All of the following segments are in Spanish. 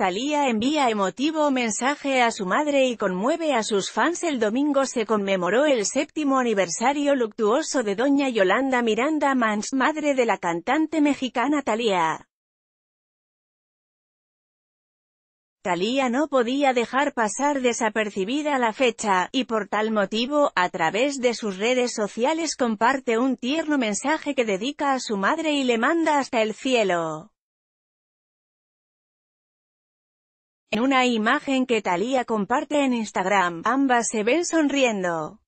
Thalía envía emotivo mensaje a su madre y conmueve a sus fans. El domingo se conmemoró el séptimo aniversario luctuoso de doña Yolanda Miranda Mans, madre de la cantante mexicana Thalía. Talía no podía dejar pasar desapercibida la fecha, y por tal motivo, a través de sus redes sociales comparte un tierno mensaje que dedica a su madre y le manda hasta el cielo. En una imagen que Thalía comparte en Instagram, ambas se ven sonriendo.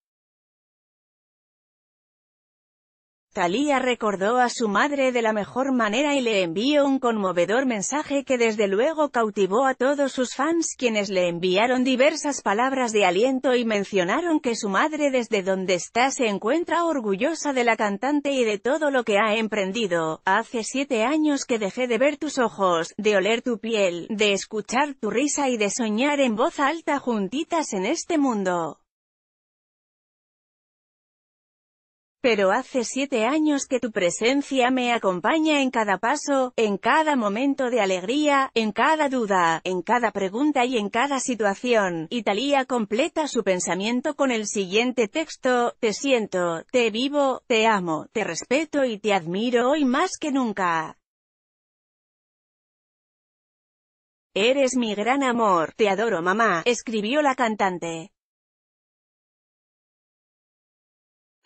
Talía recordó a su madre de la mejor manera y le envió un conmovedor mensaje que desde luego cautivó a todos sus fans quienes le enviaron diversas palabras de aliento y mencionaron que su madre desde donde está se encuentra orgullosa de la cantante y de todo lo que ha emprendido. Hace siete años que dejé de ver tus ojos, de oler tu piel, de escuchar tu risa y de soñar en voz alta juntitas en este mundo. Pero hace siete años que tu presencia me acompaña en cada paso, en cada momento de alegría, en cada duda, en cada pregunta y en cada situación. Italia completa su pensamiento con el siguiente texto, te siento, te vivo, te amo, te respeto y te admiro hoy más que nunca. Eres mi gran amor, te adoro mamá, escribió la cantante.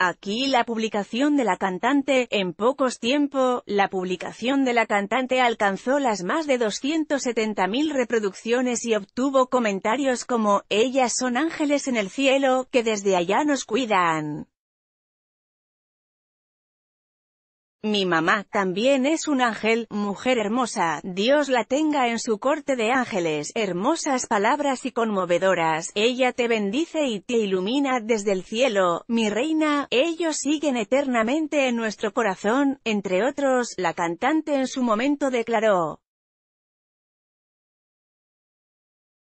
Aquí la publicación de la cantante, en pocos tiempo, la publicación de la cantante alcanzó las más de 270.000 reproducciones y obtuvo comentarios como, ellas son ángeles en el cielo, que desde allá nos cuidan. Mi mamá también es un ángel, mujer hermosa, Dios la tenga en su corte de ángeles, hermosas palabras y conmovedoras, ella te bendice y te ilumina desde el cielo, mi reina, ellos siguen eternamente en nuestro corazón, entre otros, la cantante en su momento declaró.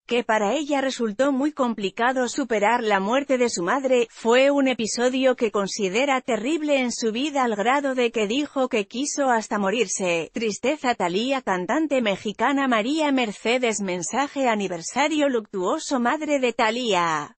que para ella resultó muy complicado superar la muerte de su madre, fue un episodio que considera terrible en su vida al grado de que dijo que quiso hasta morirse. Tristeza Talía cantante mexicana María Mercedes mensaje aniversario luctuoso madre de Talía.